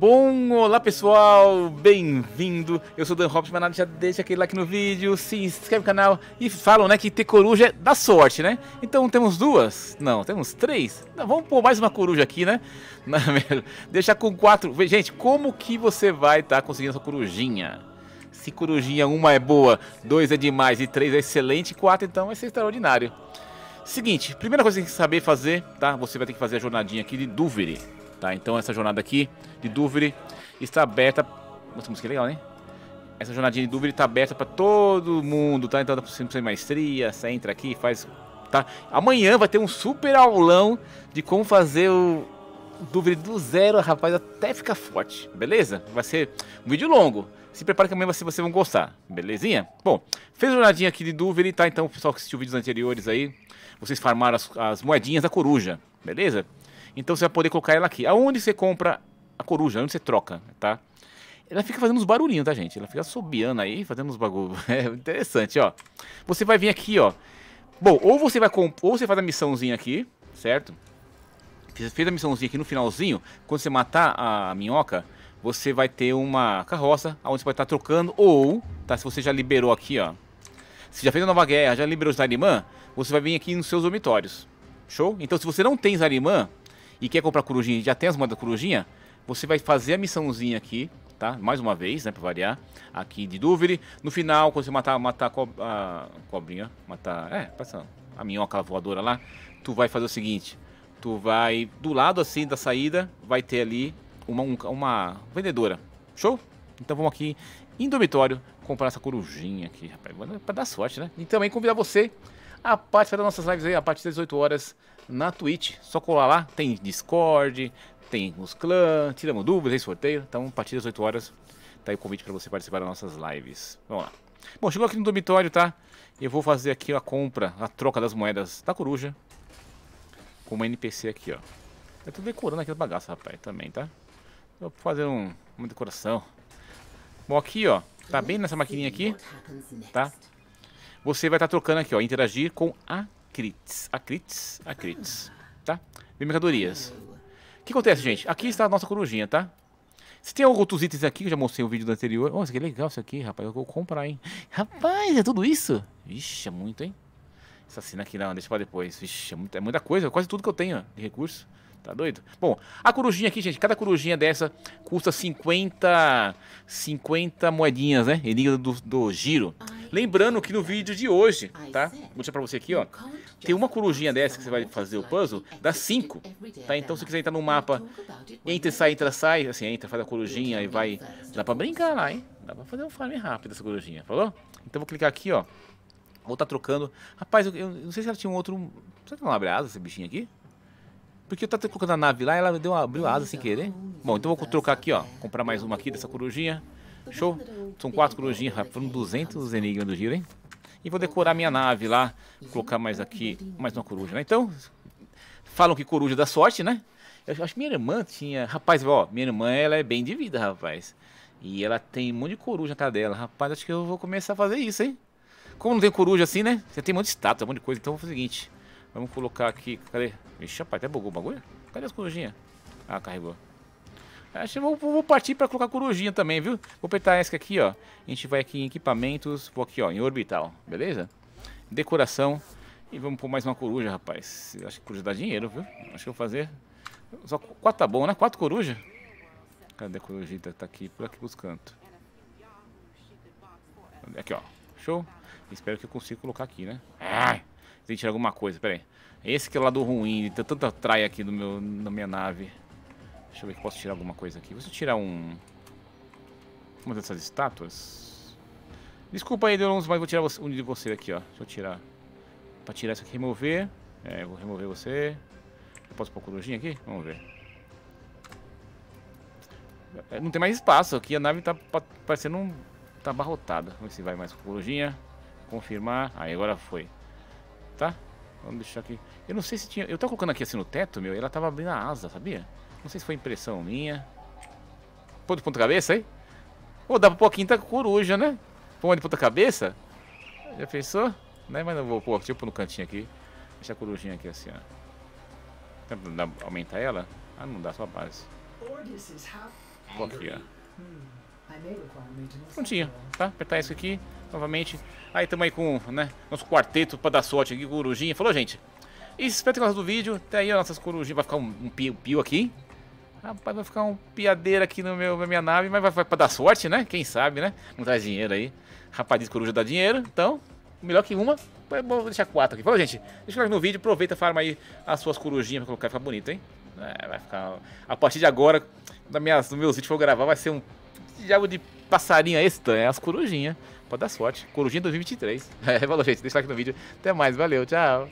bom? Olá pessoal, bem-vindo! Eu sou o Dan Hobbs, mas nada, já deixa aquele like no vídeo, se inscreve no canal e falam né, que ter coruja é da sorte, né? Então temos duas? Não, temos três? Não, vamos pôr mais uma coruja aqui, né? Não, é deixa com quatro. Gente, como que você vai estar tá conseguindo essa corujinha? Se corujinha uma é boa, dois é demais e três é excelente, quatro então é extraordinário. Seguinte, primeira coisa que você tem que saber fazer, tá? Você vai ter que fazer a jornadinha aqui de Dúvere Tá? Então essa jornada aqui de Duvre está aberta. Nossa, música é legal, né? Essa jornadinha de Duvre está aberta para todo mundo, tá? Então dá pra você maestria, você entra aqui, faz. Tá? Amanhã vai ter um super aulão de como fazer o Duvre do zero, rapaz, até ficar forte, beleza? Vai ser um vídeo longo. Se prepare que amanhã vocês, vão gostar, belezinha? Bom, fez a jornadinha aqui de Duvre, tá? Então, pessoal que assistiu vídeos anteriores aí, vocês farmaram as, as moedinhas da coruja, beleza? Então você vai poder colocar ela aqui. Aonde você compra a coruja? Onde você troca, tá? Ela fica fazendo uns barulhinhos, tá, gente? Ela fica sobiando aí, fazendo uns bagulho. É interessante, ó. Você vai vir aqui, ó. Bom, ou você vai comp... ou você faz a missãozinha aqui, certo? Fez a missãozinha aqui no finalzinho, quando você matar a minhoca, você vai ter uma carroça onde você vai estar tá trocando, ou, tá, se você já liberou aqui, ó, se já fez a nova guerra, já liberou o Zariman, você vai vir aqui nos seus dormitórios. Show? Então, se você não tem Zariman e quer comprar corujinha e já tem as moedas corujinha, você vai fazer a missãozinha aqui, tá? Mais uma vez, né, pra variar, aqui de dúvida. No final, quando você matar, matar a, co a cobrinha, matar, é, passa a minhoca voadora lá, tu vai fazer o seguinte, tu vai, do lado assim da saída, vai ter ali uma, um, uma vendedora, show? Então vamos aqui em dormitório comprar essa corujinha aqui, rapaz, pra dar sorte, né? E também convidar você a participar das nossas lives aí a partir das 18 horas na Twitch. Só colar lá, tem Discord, tem os clãs, tiramos dúvidas, tem sorteio. Então, a partir das 8 horas, tá aí o convite para você participar das nossas lives. Vamos lá. Bom, chegou aqui no dormitório, tá? Eu vou fazer aqui a compra, a troca das moedas da coruja com uma NPC aqui, ó. Eu tô decorando aqui as bagaças, rapaz, também, tá? Vou fazer um, uma decoração. Bom, aqui, ó, tá bem nessa maquininha aqui, tá? Você vai estar tá trocando aqui, ó, interagir com a Acrites. Acrites? Acrites. Tá? Vem mercadorias. O que acontece, gente? Aqui está a nossa corujinha, tá? Se tem outros itens aqui, eu já mostrei o um vídeo do anterior. Nossa, que legal isso aqui, rapaz. Eu vou comprar, hein? Rapaz, é tudo isso? Vixe, é muito, hein? Essa cena aqui não, deixa pra depois. Vixe, é muita, é coisa. quase tudo que eu tenho de recurso. Tá doido? Bom, a corujinha aqui, gente, cada corujinha dessa custa 50, 50 moedinhas, né? Enigma do, do giro. Lembrando que no vídeo de hoje, tá? Vou mostrar pra você aqui, ó. Tem uma corujinha dessa que você vai fazer o puzzle, dá 5, tá? Então se quiser entrar no mapa, entra, sai, entra, sai, assim, entra, faz a corujinha e vai... Dá pra brincar lá, hein? Dá pra fazer um farm rápido essa corujinha, falou? Então vou clicar aqui, ó. Vou tá trocando. Rapaz, eu, eu, não sei se ela tinha um outro. Será que ela não abre asa, esse bichinho aqui? Porque eu tava colocando a nave lá e ela deu uma, abriu asa sem querer. Bom, então vou trocar aqui, ó. Comprar mais uma aqui dessa corujinha. Show? São quatro corujinhas, rapaz. Foram 200 enigmas do giro, hein? E vou decorar minha nave lá. Colocar mais aqui, tá mais uma coruja, né? Então, falam que coruja dá sorte, né? Eu acho que minha irmã tinha... Rapaz, ó, minha irmã, ela é bem de vida, rapaz. E ela tem um monte de coruja atrás dela. Rapaz, acho que eu vou começar a fazer isso, hein? Como não tem coruja assim, né? Você tem um monte de estátua, um monte de coisa. Então, vou fazer o seguinte. Vamos colocar aqui... Cadê? Ixi, rapaz, até bugou o bagulho? Cadê as corujinhas? Ah, carregou. Acho que vou, vou partir para colocar corujinha também, viu? Vou apertar essa aqui, ó. A gente vai aqui em equipamentos, vou aqui, ó, em orbital, beleza? Decoração. E vamos pôr mais uma coruja, rapaz. Acho que coruja dá dinheiro, viu? Acho que eu vou fazer... Só quatro tá bom, né? Quatro corujas Cadê a corujita? Tá aqui, por aqui pros Aqui, ó. Show. Espero que eu consiga colocar aqui, né? Ai, tem que tirar alguma coisa, peraí. Esse que é o lado ruim, tem tanta traia aqui no meu, na minha nave. Deixa eu ver que posso tirar alguma coisa aqui. Você tirar um... Uma dessas estátuas? Desculpa aí, deus mas vou tirar um de você aqui, ó. Deixa eu tirar. Pra tirar isso aqui, remover. É, eu vou remover você. Eu posso pôr corujinha aqui? Vamos ver. É, não tem mais espaço aqui. A nave tá parecendo um... Tá abarrotada. Vamos ver se vai mais corujinha. Confirmar. Aí, agora foi. Tá? Vamos deixar aqui. Eu não sei se tinha... Eu tô colocando aqui assim no teto, meu. E ela tava abrindo a asa, sabia? Não sei se foi impressão minha. Pô de ponta-cabeça aí? Pô, dá pra pôr a quinta tá coruja, né? Pô de ponta-cabeça? Já pensou? Né? Mas não vou pôr, tipo no cantinho aqui. Deixa a corujinha aqui assim, ó. Dá pra aumentar ela? Ah, não dá, só a base. Vou aqui, ó. Prontinho, tá? Apertar isso aqui, novamente. Aí tamo aí com, né, nosso quarteto pra dar sorte aqui, corujinha. Falou, gente? Isso, espero que gostado do vídeo. Até aí, ó, nossas corujinhas. Vai ficar um, um pio, pio aqui. Rapaz, vai ficar um piadeiro aqui no meu, na minha nave, mas vai, vai pra dar sorte, né? Quem sabe, né? Não traz dinheiro aí. Rapaz, coruja dá dinheiro, então, melhor que uma, vou deixar quatro aqui. Falou, gente, deixa o like no vídeo, aproveita e farma aí as suas corujinhas pra colocar, ficar bonito, hein? É, vai ficar... A partir de agora, na minha, no meu vídeos que eu vou gravar, vai ser um diabo de passarinha extra, é as corujinhas. Pode dar sorte. Corujinha 2023. É, falou, gente, deixa o like no vídeo. Até mais, valeu, tchau.